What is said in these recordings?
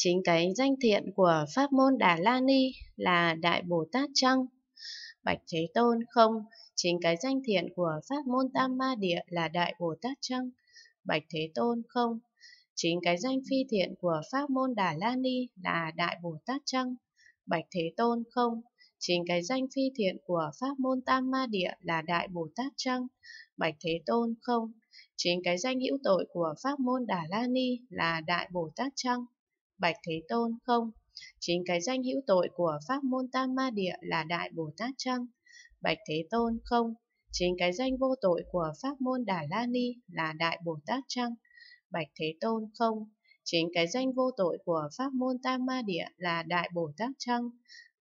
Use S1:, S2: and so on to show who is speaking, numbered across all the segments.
S1: Chính cái danh thiện của Pháp môn Đà La Ni là Đại Bồ Tát Trăng. Bạch Thế Tôn không, chính cái danh thiện của Pháp môn Tam Ma Địa là Đại Bồ Tát Trăng. Bạch Thế Tôn không, chính cái danh phi thiện của Pháp môn Đà La Ni là Đại Bồ Tát Trăng. Bạch Thế Tôn không, chính cái danh phi thiện của Pháp môn Tam Ma Địa là Đại Bồ Tát Trăng. Bạch Thế Tôn không, chính cái danh hữu tội của Pháp môn Đà La Ni là Đại Bồ Tát Trăng. Bạch Thế Tôn không? Chính cái danh hữu tội của Pháp môn Tam Ma Địa là Đại Bồ Tát Trăng. Bạch Thế Tôn không? Chính cái danh vô tội của Pháp môn Đà La Ni là Đại Bồ Tát Trăng. Bạch Thế Tôn không? Chính cái danh vô tội của Pháp môn Tam Ma Địa là Đại Bồ Tát Trăng.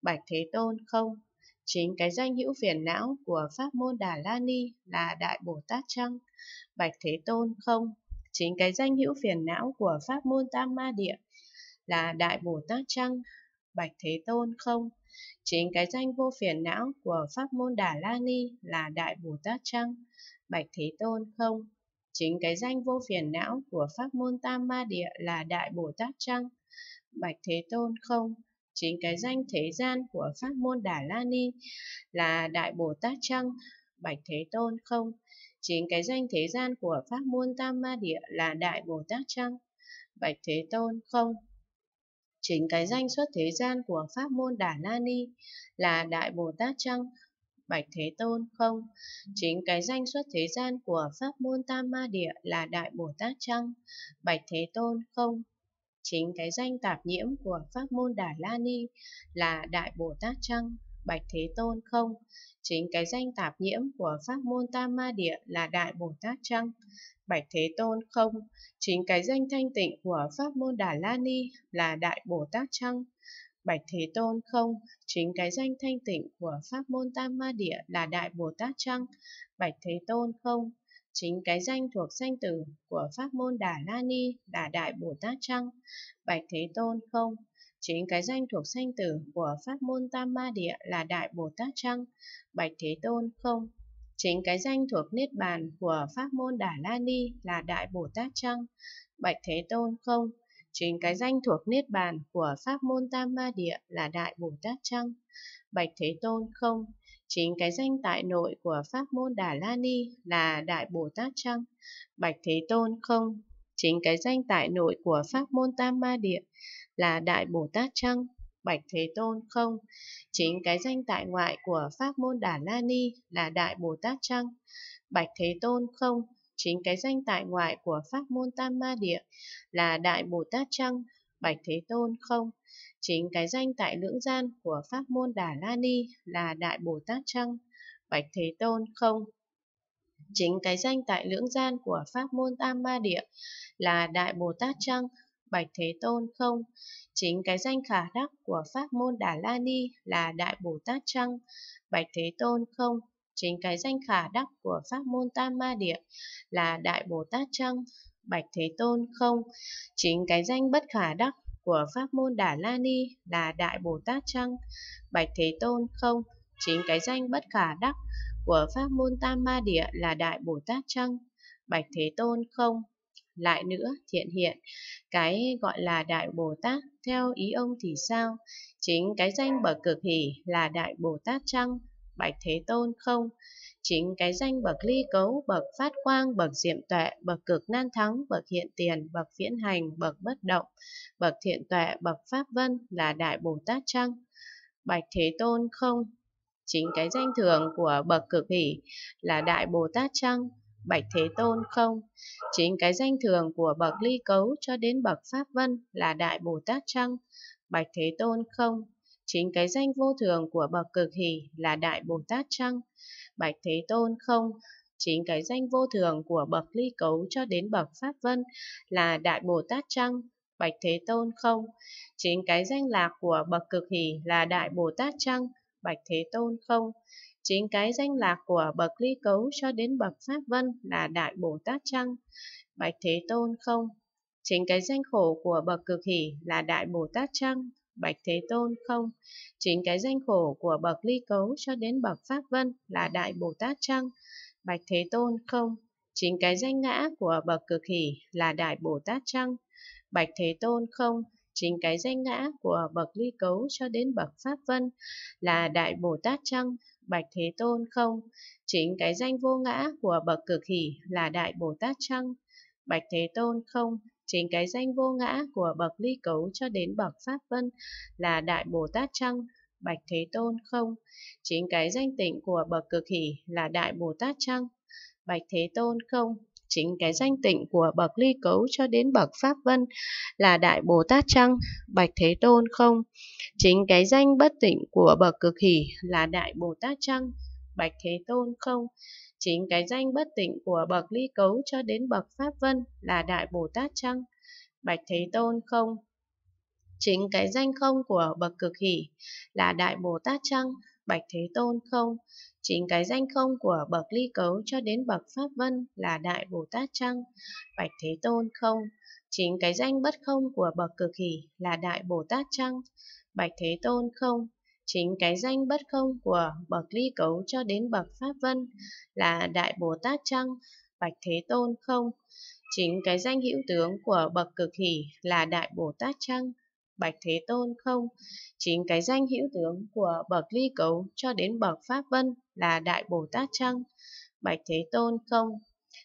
S1: Bạch Thế Tôn không? Chính cái danh hữu phiền não của Pháp môn Đà La Ni là Đại Bồ Tát Trăng. Bạch Thế Tôn không? Chính cái danh hữu phiền não của Pháp môn Tam Ma Địa là Đại Bồ Tát Trăng, Bạch Thế Tôn không? Chính cái danh vô phiền não của Pháp môn Đà La Ni là Đại Bồ Tát Trăng, Bạch Thế Tôn không? Chính cái danh vô phiền não của Pháp môn Tam Ma Địa là Đại Bồ Tát Trăng, Bạch Thế Tôn không? Chính cái danh thế gian của Pháp môn Đà La Ni là Đại Bồ Tát Trăng, Bạch Thế Tôn không? Chính cái danh thế gian của Pháp môn Tam Ma Địa là Đại Bồ Tát Trăng, Bạch Thế Tôn không? Chính cái danh xuất thế gian của pháp môn Đà La Ni là Đại Bồ Tát Trăng, Bạch Thế Tôn không? Chính cái danh xuất thế gian của pháp môn Tam Ma Địa là Đại Bồ Tát Trăng, Bạch Thế Tôn không? Chính cái danh tạp nhiễm của pháp môn Đà La Ni là Đại Bồ Tát Trăng, Bạch Thế Tôn không? Chính cái danh tạp nhiễm của pháp môn Tam Ma Địa là Đại Bồ Tát Trăng. Bạch Thế Tôn không? Chính cái danh thanh tịnh của pháp môn Đà La Ni là Đại Bồ Tát Trăng. Bạch Thế Tôn không? Chính cái danh thanh tịnh của pháp môn Tam Ma Địa là Đại Bồ Tát Trăng. Bạch Thế Tôn không? Chính cái danh thuộc danh tử của pháp môn Đà La Ni là Đại Bồ Tát Trăng. Bạch Thế Tôn không? Chính cái danh thuộc sanh tử của pháp môn Tam Ma Địa là Đại Bồ Tát Trăng, Bạch Thế Tôn không. Chính cái danh thuộc Niết Bàn của pháp môn Đà La Ni là Đại Bồ Tát Trăng, Bạch Thế Tôn không. Chính cái danh thuộc Niết Bàn của pháp môn Tam Ma Địa là Đại Bồ Tát Trăng, Bạch Thế Tôn không. Chính cái danh tại nội của pháp môn Đà La Ni là Đại Bồ Tát Trăng, Bạch Thế Tôn không. Chính cái danh tại nội của pháp môn Tam Ma Địa là Đại Bồ Tát chăng Bạch Thế Tôn không. Chính cái danh tại ngoại của pháp môn Đà La Ni là Đại Bồ Tát chăng Bạch Thế Tôn không. Chính cái danh tại ngoại của pháp môn Tam Ma Địa là Đại Bồ Tát chăng Bạch Thế Tôn không. Chính cái danh tại lưỡng gian của pháp môn Đà La Ni là Đại Bồ Tát chăng Bạch Thế Tôn không Chính cái danh tại lưỡng gian của pháp môn Tam Ma Địa là Đại Bồ Tát chăng Bạch Thế Tôn không? Chính cái danh khả đắc của pháp môn Đà La Ni là Đại Bồ Tát chăng Bạch Thế Tôn không? Chính cái danh khả đắc của pháp môn Tam Ma Địa là Đại Bồ Tát chăng Bạch Thế Tôn không? Chính cái danh bất khả đắc của pháp môn Đà La Ni là Đại Bồ Tát chăng Bạch Thế Tôn không? Chính cái danh bất khả đắc của pháp môn Tam Ma Địa là Đại Bồ Tát chăng Bạch Thế Tôn không? Lại nữa, thiện hiện, cái gọi là Đại Bồ Tát, theo ý ông thì sao? Chính cái danh bậc cực hỷ là Đại Bồ Tát chăng Bạch Thế Tôn không? Chính cái danh bậc ly cấu, bậc phát quang, bậc diệm tuệ, bậc cực nan thắng, bậc hiện tiền, bậc viễn hành, bậc bất động, bậc thiện tuệ, bậc pháp vân là Đại Bồ Tát chăng Bạch Thế Tôn không? chính cái danh thường của bậc cực hỷ là đại bồ tát chăng bạch thế tôn không chính cái danh thường của bậc ly cấu cho đến bậc pháp vân là đại bồ tát chăng bạch thế tôn không chính cái danh vô thường của bậc cực hỷ là đại bồ tát chăng bạch thế tôn không chính cái danh vô thường của bậc ly cấu cho đến bậc pháp vân là đại bồ tát chăng bạch thế tôn không chính cái danh lạc của bậc cực hỷ là đại bồ tát chăng Bạch Thế Tôn không? Chính cái danh lạc của bậc ly cấu cho đến bậc Pháp Vân là Đại Bồ Tát Trăng. Bạch Thế Tôn không? Chính cái danh khổ của bậc cực hỷ là Đại Bồ Tát Trăng. Bạch Thế Tôn không? Chính cái danh khổ của bậc ly cấu cho đến bậc Pháp Vân là Đại Bồ Tát Trăng. Bạch Thế Tôn không? Chính cái danh ngã của bậc cực hỷ là Đại Bồ Tát Trăng. Bạch Thế Tôn không? chính cái danh ngã của bậc ly cấu cho đến bậc pháp vân là đại bồ tát chăng bạch thế tôn không chính cái danh vô ngã của bậc cực hỷ là đại bồ tát chăng bạch thế tôn không chính cái danh vô ngã của bậc ly cấu cho đến bậc pháp vân là đại bồ tát chăng bạch thế tôn không chính cái danh tịnh của bậc cực hỷ là đại bồ tát chăng bạch thế tôn không chính cái danh tịnh của bậc ly cấu cho đến bậc pháp vân là đại bồ tát chăng bạch thế tôn không chính cái danh bất tịnh của bậc cực hỷ là đại bồ tát chăng bạch thế tôn không chính cái danh bất tịnh của bậc ly cấu cho đến bậc pháp vân là đại bồ tát chăng bạch thế tôn không chính cái danh không của bậc cực hỷ là đại bồ tát chăng Bạch Thế Tôn không? Chính cái danh không của bậc ly cấu cho đến bậc Pháp Vân là Đại Bồ Tát Trăng. Bạch Thế Tôn không? Chính cái danh bất không của bậc cực hỷ là Đại Bồ Tát Trăng. Bạch Thế Tôn không? Chính cái danh bất không của bậc ly cấu cho đến bậc Pháp Vân là Đại Bồ Tát Trăng. Bạch Thế Tôn không? Chính cái danh hữu tướng của bậc cực hỷ là Đại Bồ Tát Trăng. Bạch Thế Tôn không. Chính cái danh hữu tướng của bậc ly cấu cho đến bậc Pháp Vân là Đại Bồ Tát Trăng. Bạch Thế Tôn không.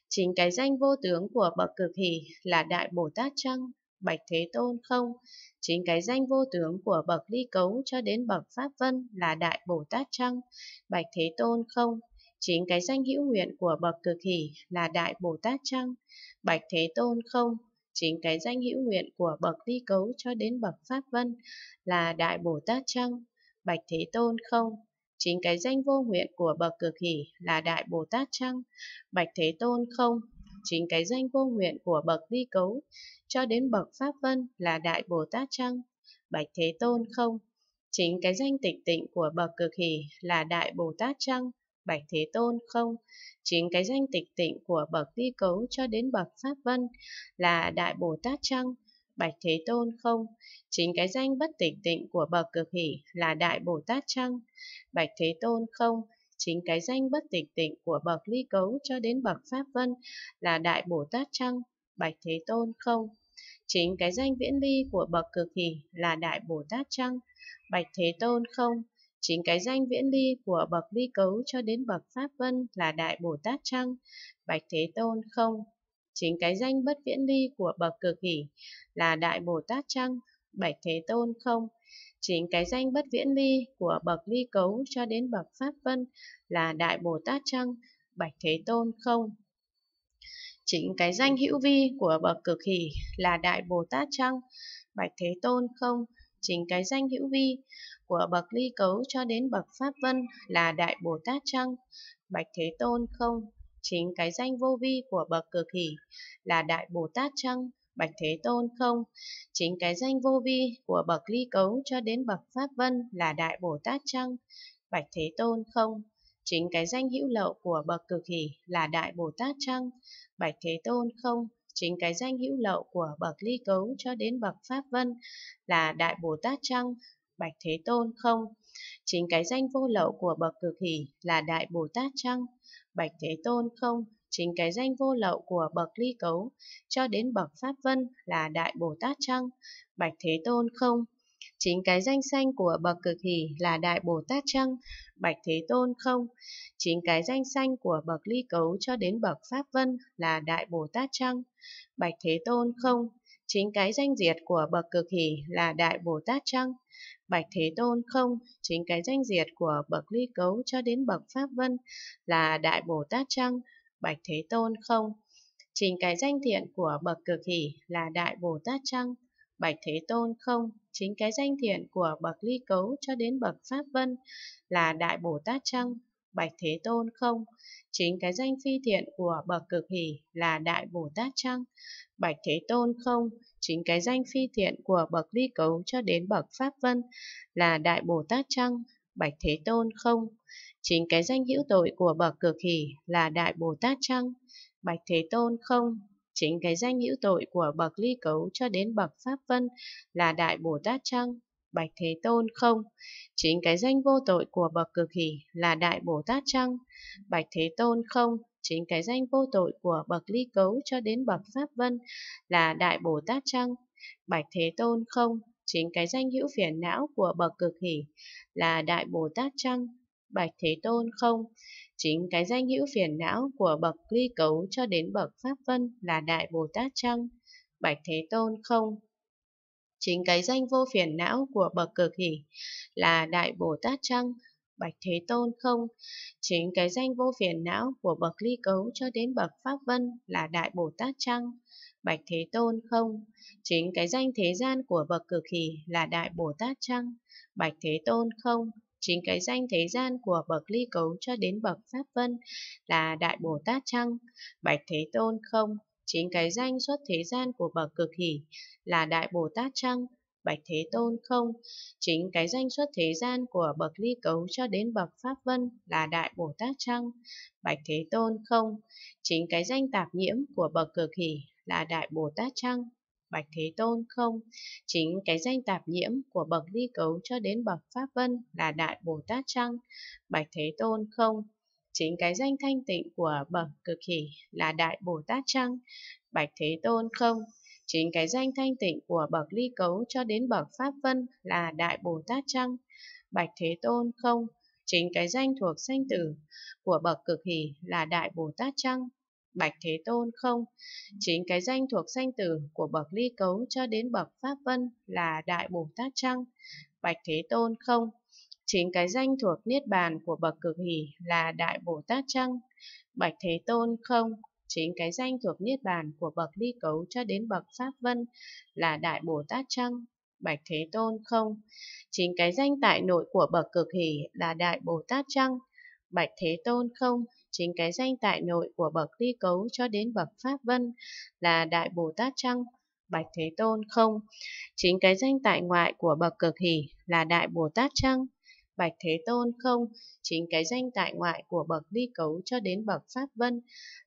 S1: Chính cái danh vô tướng của bậc cực hỷ là Đại Bồ Tát Trăng. Bạch Thế Tôn không. Chính cái danh vô tướng của bậc ly cấu cho đến bậc Pháp Vân là Đại Bồ Tát Trăng. Bạch Thế Tôn không. Chính cái danh hữu nguyện của bậc cực hỷ là Đại Bồ Tát Trăng. Bạch Thế Tôn không chính cái danh hữu nguyện của bậc ly cấu cho đến bậc pháp vân là đại bồ tát chăng bạch thế tôn không chính cái danh vô nguyện của bậc cực hỷ là đại bồ tát chăng bạch thế tôn không chính cái danh vô nguyện của bậc ly cấu cho đến bậc pháp vân là đại bồ tát chăng bạch thế tôn không chính cái danh tịch tịnh của bậc cực hỷ là đại bồ tát chăng Bạch Thế Tôn không. Chính cái danh tịch tịnh của bậc đi cấu cho đến bậc Pháp Vân là Đại Bồ Tát Trăng. Bạch Thế Tôn không. Chính cái danh bất tịch tịnh của bậc cực hỷ là Đại Bồ Tát Trăng. Bạch Thế Tôn không. Chính cái danh bất tịch tịnh của bậc ly cấu cho đến bậc Pháp Vân là Đại Bồ Tát Trăng. Bạch Thế Tôn không. Chính cái danh viễn ly của bậc cực hỷ là Đại Bồ Tát Trăng. Bạch Thế Tôn không. Chính cái danh viễn ly của bậc ly cấu cho đến bậc Pháp Vân là Đại Bồ Tát Trăng, Bạch Thế Tôn không. Chính cái danh bất viễn ly của bậc cực hỷ là Đại Bồ Tát Trăng, Bạch Thế Tôn không. Chính cái danh bất viễn ly của bậc ly cấu cho đến bậc Pháp Vân là Đại Bồ Tát Trăng, Bạch Thế Tôn không. Chính cái danh hữu vi của bậc cực hỷ là Đại Bồ Tát Trăng, Bạch Thế Tôn không chính cái danh hữu vi của bậc ly cấu cho đến bậc pháp vân là đại bồ tát chăng bạch thế tôn không chính cái danh vô vi của bậc cực hỷ là đại bồ tát chăng bạch thế tôn không chính cái danh vô vi của bậc ly cấu cho đến bậc pháp vân là đại bồ tát chăng bạch thế tôn không chính cái danh hữu lậu của bậc cực hỷ là đại bồ tát chăng bạch thế tôn không chính cái danh hữu lậu của bậc ly cấu cho đến bậc pháp vân là đại bồ tát chăng bạch thế tôn không chính cái danh vô lậu của bậc cực hỷ là đại bồ tát chăng bạch thế tôn không chính cái danh vô lậu của bậc ly cấu cho đến bậc pháp vân là đại bồ tát chăng bạch thế tôn không Chính cái danh xanh của bậc cực hỷ là Đại Bồ Tát chăng Bạch Thế Tôn không? Chính cái danh xanh của bậc ly cấu cho đến bậc Pháp Vân là Đại Bồ Tát chăng Bạch Thế Tôn không? Chính cái danh diệt của bậc cực hỷ là Đại Bồ Tát chăng Bạch Thế Tôn không? Chính cái danh diệt của bậc ly cấu cho đến bậc Pháp Vân là Đại Bồ Tát chăng Bạch Thế Tôn không? Chính cái danh thiện của bậc cực hỷ là Đại Bồ Tát chăng Bạch Thế Tôn không, chính cái danh thiện của bậc ly cấu cho đến bậc Pháp Vân là Đại Bồ Tát Trăng. Bạch Thế Tôn không, chính cái danh phi thiện của bậc cực hỷ là Đại Bồ Tát Trăng. Bạch Thế Tôn không, chính cái danh phi thiện của bậc ly cấu cho đến bậc Pháp Vân là Đại Bồ Tát Trăng. Bạch Thế Tôn không, chính cái danh hữu tội của bậc cực hỷ là Đại Bồ Tát Trăng. Bạch Thế Tôn không, Chính cái danh hữu tội của bậc ly cấu cho đến bậc Pháp Vân là Đại Bồ Tát chăng Bạch Thế Tôn không? Chính cái danh vô tội của bậc cực hỷ là Đại Bồ Tát chăng Bạch Thế Tôn không? Chính cái danh vô tội của bậc ly cấu cho đến bậc Pháp Vân là Đại Bồ Tát chăng Bạch Thế Tôn không? Chính cái danh hữu phiền não của bậc cực hỷ là Đại Bồ Tát chăng Bạch Thế Tôn không? Chính cái danh hữu phiền não của bậc ly cấu cho đến bậc Pháp Vân là Đại Bồ Tát Trăng, Bạch Thế Tôn không. Chính cái danh vô phiền não của bậc cực hỷ là Đại Bồ Tát Trăng, Bạch Thế Tôn không. Chính cái danh vô phiền não của bậc ly cấu cho đến bậc Pháp Vân là Đại Bồ Tát Trăng, Bạch Thế Tôn không. Chính cái danh thế gian của bậc cực hỷ là Đại Bồ Tát Trăng, Bạch Thế Tôn không chính cái danh thế gian của bậc ly cấu cho đến bậc pháp vân là đại bồ tát chăng bạch thế tôn không chính cái danh xuất thế gian của bậc cực hỷ là đại bồ tát chăng bạch thế tôn không chính cái danh xuất thế gian của bậc ly cấu cho đến bậc pháp vân là đại bồ tát chăng bạch thế tôn không chính cái danh tạp nhiễm của bậc cực hỷ là đại bồ tát chăng Bạch Thế Tôn không? Chính cái danh tạp nhiễm của bậc ly cấu cho đến bậc Pháp Vân là Đại Bồ Tát Trăng. Bạch Thế Tôn không? Chính cái danh thanh tịnh của bậc cực hỷ là Đại Bồ Tát Trăng. Bạch Thế Tôn không? Chính cái danh thanh tịnh của bậc ly cấu cho đến bậc Pháp Vân là Đại Bồ Tát Trăng. Bạch Thế Tôn không? Chính cái danh thuộc sanh tử của bậc cực hỷ là Đại Bồ Tát Trăng. Bạch Thế Tôn không. Chính cái danh thuộc danh từ của bậc ly cấu cho đến bậc Pháp Vân là Đại Bồ Tát Trăng. Bạch Thế Tôn không. Chính cái danh thuộc Niết Bàn của bậc cực hỷ là Đại Bồ Tát Trăng. Bạch Thế Tôn không. Chính cái danh thuộc Niết Bàn của bậc ly cấu cho đến bậc Pháp Vân là Đại Bồ Tát Trăng. Bạch Thế Tôn không. Chính cái danh tại nội của bậc cực hỷ là Đại Bồ Tát Trăng. Bạch Thế Tôn không chính cái danh tại nội của bậc ly cấu cho đến bậc pháp vân là đại bồ tát chăng bạch thế tôn không chính cái danh tại ngoại của bậc cực hỷ là đại bồ tát chăng bạch thế tôn không chính cái danh tại ngoại của bậc ly cấu cho đến bậc pháp vân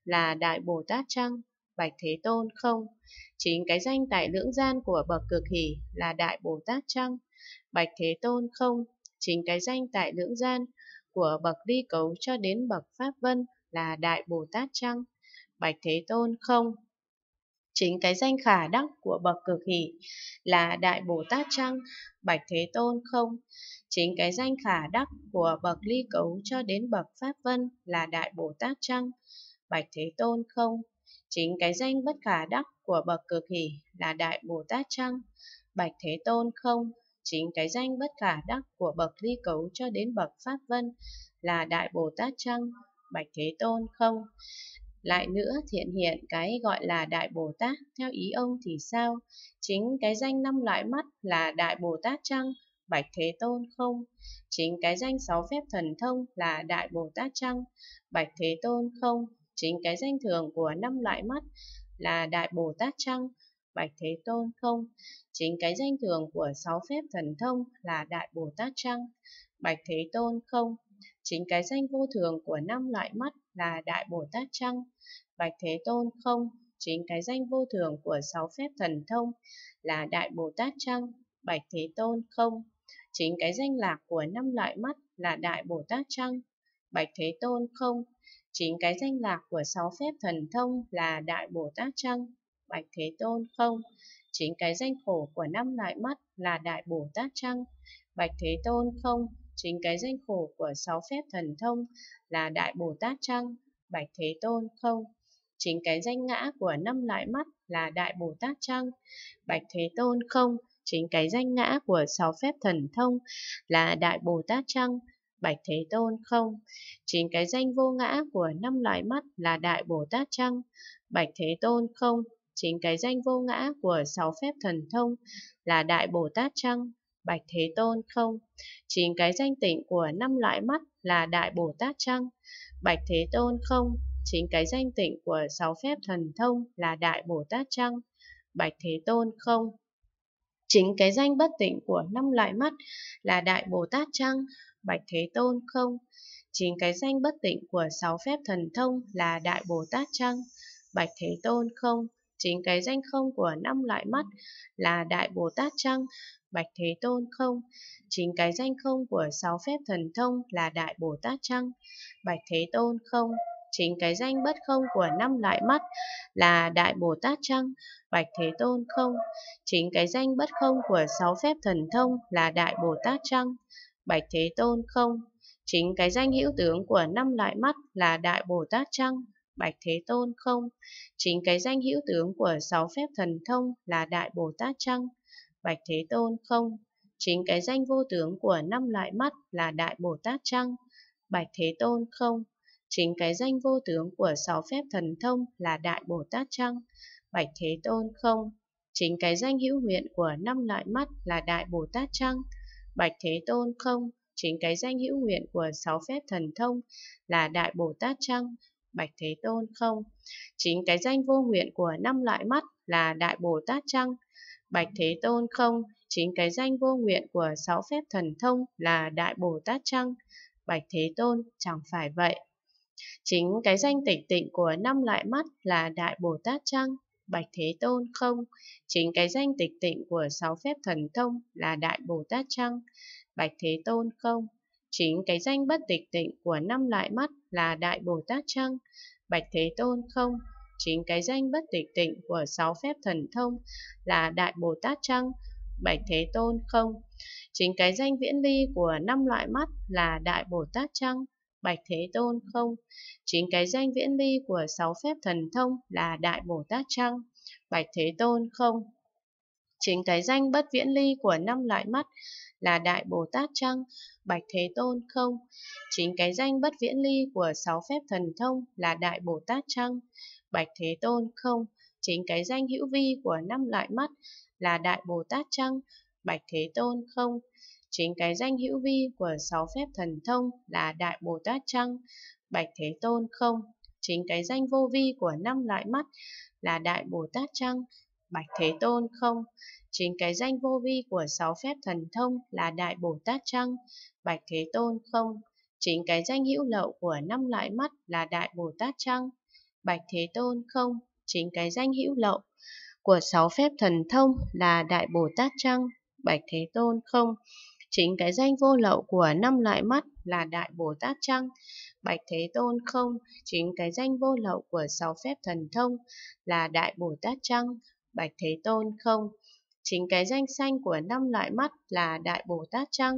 S1: là đại bồ tát chăng bạch thế tôn không chính cái danh tại lưỡng gian của bậc cực hỷ là đại bồ tát chăng bạch thế tôn không chính cái danh tại lưỡng gian của bậc ly cấu cho đến bậc Pháp Vân là Đại Bồ Tát chăng Bạch Thế Tôn không. Chính cái danh khả đắc của bậc cực hỷ là Đại Bồ Tát chăng Bạch Thế Tôn không. Chính cái danh khả đắc của bậc ly cấu cho đến bậc Pháp Vân là Đại Bồ Tát chăng Bạch Thế Tôn không. Chính cái danh bất khả đắc của bậc cực hỷ là Đại Bồ Tát chăng Bạch Thế Tôn không chính cái danh bất khả đắc của bậc ly cấu cho đến bậc pháp vân là đại bồ tát chăng bạch thế tôn không lại nữa thiện hiện cái gọi là đại bồ tát theo ý ông thì sao chính cái danh năm loại mắt là đại bồ tát chăng bạch thế tôn không chính cái danh sáu phép thần thông là đại bồ tát chăng bạch thế tôn không chính cái danh thường của năm loại mắt là đại bồ tát chăng Bạch Thế Tôn không. Chính cái danh thường của sáu phép thần thông là Đại Bồ Tát Trăng. Bạch Thế Tôn không. Chính cái danh vô thường của năm loại mắt là Đại Bồ Tát Trăng. Bạch Thế Tôn không. Chính cái danh vô thường của sáu phép thần thông là Đại Bồ Tát Trăng. Bạch Thế Tôn không. Chính cái danh lạc của năm loại mắt là Đại Bồ Tát Trăng. Bạch Thế Tôn không. Chính cái danh lạc của sáu phép thần thông là Đại Bồ Tát Trăng. Bạch Thế Tôn không? Chính cái danh khổ của năm loại mắt là Đại Bồ Tát Trăng. Bạch Thế Tôn không? Chính cái danh khổ của sáu phép thần thông là Đại Bồ Tát Trăng. Bạch Thế Tôn không? Chính cái danh ngã của năm loại mắt là Đại Bồ Tát Trăng. Bạch Thế Tôn không? Chính cái danh ngã của sáu phép thần thông là Đại Bồ Tát Trăng. Bạch Thế Tôn không? Chính cái danh vô ngã của năm loại mắt là Đại Bồ Tát Trăng. Bạch Thế Tôn không? chính cái danh vô ngã của sáu phép thần thông là Đại Bồ Tát Trăng, Bạch Thế Tôn không? Chính cái danh tịnh của năm loại mắt là Đại Bồ Tát Trăng, Bạch Thế Tôn không? Chính cái danh tịnh của sáu phép thần thông là Đại Bồ Tát Trăng, Bạch Thế Tôn không? Chính cái danh bất tịnh của năm loại mắt là Đại Bồ Tát Trăng, Bạch Thế Tôn không? Chính cái danh bất tịnh của sáu phép thần thông là Đại Bồ Tát Trăng, Bạch Thế Tôn không? chính cái danh không của năm loại mắt là Đại Bồ Tát Trăng, Bạch Thế Tôn không, chính cái danh không của sáu phép thần thông là Đại Bồ Tát Trăng, Bạch Thế Tôn không, chính cái danh bất không của năm loại mắt là Đại Bồ Tát Trăng, Bạch Thế Tôn không, chính cái danh bất không của sáu phép thần thông là Đại Bồ Tát Trăng, Bạch Thế Tôn không, chính cái danh hữu tướng của năm loại mắt là Đại Bồ Tát Trăng, Bạch Thế Tôn không? Chính cái danh hữu tướng của sáu phép thần thông là Đại Bồ Tát chăng? Bạch Thế Tôn không? Chính cái danh vô tướng của năm loại mắt là Đại Bồ Tát chăng? Bạch Thế Tôn không? Chính cái danh vô tướng của sáu phép thần thông là Đại Bồ Tát chăng? Bạch Thế Tôn không? Chính cái danh hữu nguyện của năm loại mắt là Đại Bồ Tát chăng? Bạch Thế Tôn không? Chính cái danh hữu nguyện của sáu phép thần thông là Đại Bồ Tát chăng? Bạch Thế Tôn không? Chính cái danh vô nguyện của năm loại mắt là Đại Bồ Tát chăng Bạch Thế Tôn không? Chính cái danh vô nguyện của sáu phép thần thông là Đại Bồ Tát chăng Bạch Thế Tôn chẳng phải vậy. Chính cái danh tịch tịnh của năm loại mắt là Đại Bồ Tát chăng Bạch Thế Tôn không? Chính cái danh tịch tịnh của sáu phép thần thông là Đại Bồ Tát chăng Bạch Thế Tôn không? Chính cái danh bất tịch tịnh của năm loại mắt là Đại Bồ Tát Trăng, Bạch Thế Tôn không. Chính cái danh bất tịch tịnh của sáu phép thần thông là Đại Bồ Tát Trăng, Bạch Thế Tôn không. Chính cái danh viễn ly của năm loại mắt là Đại Bồ Tát Trăng, Bạch Thế Tôn không. Chính cái danh viễn ly của sáu phép thần thông là Đại Bồ Tát Trăng, Bạch Thế Tôn không. Chính cái danh bất viễn ly của năm loại mắt là Đại Bồ Tát Trăng, Bạch Thế Tôn không? Chính cái danh bất viễn ly của sáu phép thần thông là Đại Bồ Tát chăng? Bạch Thế Tôn không? Chính cái danh hữu vi của năm loại mắt là Đại Bồ Tát chăng? Bạch Thế Tôn không? Chính cái danh hữu vi của sáu phép thần thông là Đại Bồ Tát chăng? Bạch Thế Tôn không? Chính cái danh vô vi của năm loại mắt là Đại Bồ Tát chăng? Bạch Thế Tôn không? Chính cái danh vô vi của sáu phép thần thông là Đại Bồ Tát chăng Bạch Thế Tôn không. Chính cái danh hữu lậu của năm loại mắt là Đại Bồ Tát chăng Bạch Thế Tôn không. Chính cái danh hữu lậu của sáu phép thần thông là Đại Bồ Tát chăng Bạch Thế Tôn không. Chính cái danh vô lậu của năm loại mắt là Đại Bồ Tát chăng Bạch Thế Tôn không. Chính cái danh vô lậu của sáu phép thần thông là Đại Bồ Tát chăng Bạch Thế Tôn không. Chính cái danh xanh của năm loại mắt là Đại Bồ Tát chăng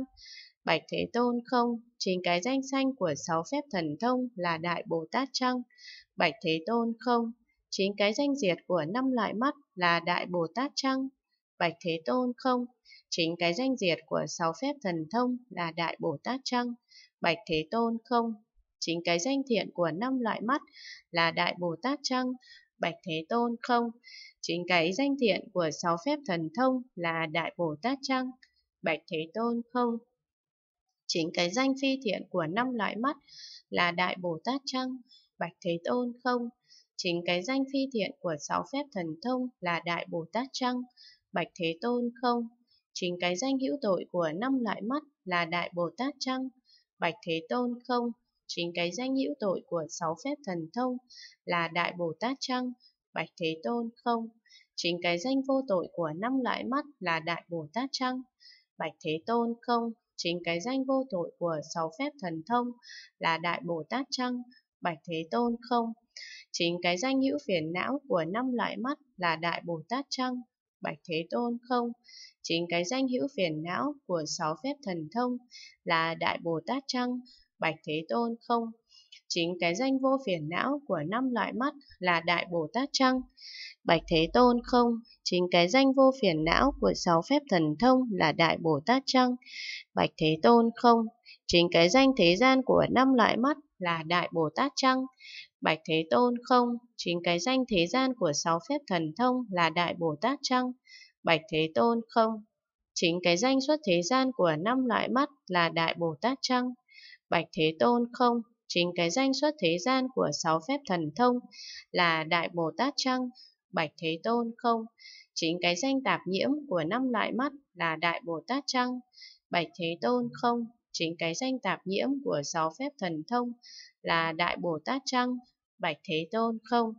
S1: Bạch Thế Tôn không, chính cái danh xanh của sáu phép thần thông là Đại Bồ Tát chăng Bạch Thế Tôn không, chính cái danh diệt của năm loại mắt là Đại Bồ Tát chăng Bạch Thế Tôn không, chính cái danh diệt của sáu phép thần thông là Đại Bồ Tát chăng Bạch Thế Tôn không, chính cái danh thiện của năm loại mắt là Đại Bồ Tát chăng Bạch Thế Tôn không, Chính cái danh thiện của sáu phép thần thông là Đại Bồ Tát Trăng, Bạch Thế Tôn không? Chính cái danh phi thiện của năm loại mắt là Đại Bồ Tát Trăng, Bạch Thế Tôn không? Chính cái danh phi thiện của sáu phép thần thông là Đại Bồ Tát Trăng, Bạch Thế Tôn không? Chính cái danh hữu tội của năm loại mắt là Đại Bồ Tát Trăng, Bạch Thế Tôn không? Chính cái danh hữu tội của sáu phép thần thông là Đại Bồ Tát Trăng, Bạch Thế Tôn không? Chính cái danh vô tội của năm loại mắt là Đại Bồ Tát chăng? Bạch Thế Tôn không? Chính cái danh vô tội của sáu phép thần thông là Đại Bồ Tát chăng? Bạch Thế Tôn không? Chính cái danh hữu phiền não của năm loại mắt là Đại Bồ Tát chăng? Bạch Thế Tôn không? Chính cái danh hữu phiền não của sáu phép thần thông là Đại Bồ Tát chăng? Bạch Thế Tôn không? Chính cái danh vô phiền não của năm loại mắt là Đại Bồ Tát chăng Bạch Thế Tôn không, chính cái danh vô phiền não của sáu phép thần thông là Đại Bồ Tát chăng Bạch Thế Tôn không, chính cái danh thế gian của năm loại mắt là Đại Bồ Tát chăng Bạch Thế Tôn không, chính cái danh thế gian của sáu phép thần thông là Đại Bồ Tát chăng Bạch Thế Tôn không, chính cái danh xuất thế gian của năm loại mắt là Đại Bồ Tát chăng Bạch Thế Tôn không, Chính cái danh xuất thế gian của sáu phép thần thông là Đại Bồ Tát Trăng, Bạch Thế Tôn không. Chính cái danh tạp nhiễm của năm loại mắt là Đại Bồ Tát Trăng, Bạch Thế Tôn không. Chính cái danh tạp nhiễm của sáu phép thần thông là Đại Bồ Tát Trăng, Bạch Thế Tôn không.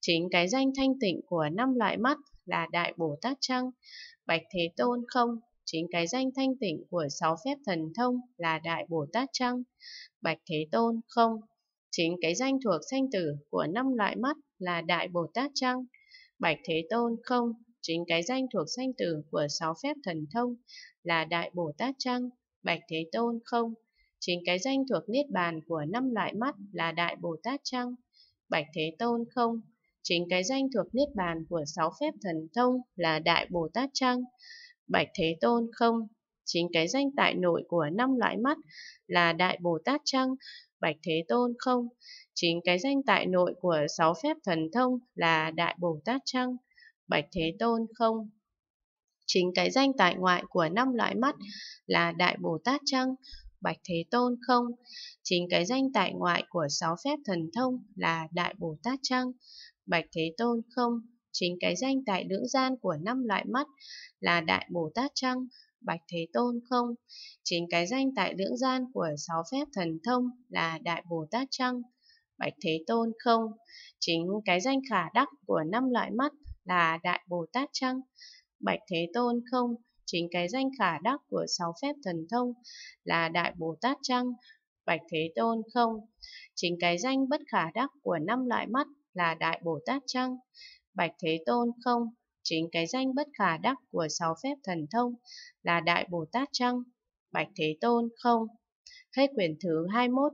S1: Chính cái danh thanh tịnh của năm loại mắt là Đại Bồ Tát Trăng, Bạch Thế Tôn không chính cái danh thanh tịnh của sáu phép thần thông là Đại Bồ Tát Trăng. Bạch Thế Tôn không, chính cái danh thuộc sanh tử của năm loại mắt là Đại Bồ Tát Trăng. Bạch Thế Tôn không, chính cái danh thuộc sanh tử của sáu phép thần thông là Đại Bồ Tát Trăng. Bạch Thế Tôn không, chính cái danh thuộc niết bàn của năm loại mắt là Đại Bồ Tát Trăng. Bạch Thế Tôn không, chính cái danh thuộc niết bàn của sáu phép thần thông là Đại Bồ Tát Trăng. Bạch Thế Tôn không, chính cái danh tại nội của năm loại mắt là Đại Bồ Tát Trăng, Bạch Thế Tôn không, chính cái danh tại nội của sáu phép thần thông là Đại Bồ Tát Trăng, Bạch Thế Tôn không, chính cái danh tại ngoại của năm loại mắt là Đại Bồ Tát Trăng, Bạch Thế Tôn không, chính cái danh tại ngoại của sáu phép thần thông là Đại Bồ Tát Trăng, Bạch Thế Tôn không, Chính cái danh tại lưỡng gian của năm loại mắt là Đại Bồ Tát chăng Bạch Thế Tôn không. Chính cái danh tại lưỡng gian của sáu phép thần thông là Đại Bồ Tát chăng Bạch Thế Tôn không. Chính cái danh khả đắc của năm loại mắt là Đại Bồ Tát chăng Bạch Thế Tôn không. Chính cái danh khả đắc của sáu phép thần thông là Đại Bồ Tát chăng Bạch Thế Tôn không. Chính cái danh bất khả đắc của năm loại mắt là Đại Bồ Tát chăng Bạch Thế Tôn không? Chính cái danh bất khả đắc của sáu phép thần thông là Đại Bồ Tát Trăng. Bạch Thế Tôn không? Hết quyển thứ 21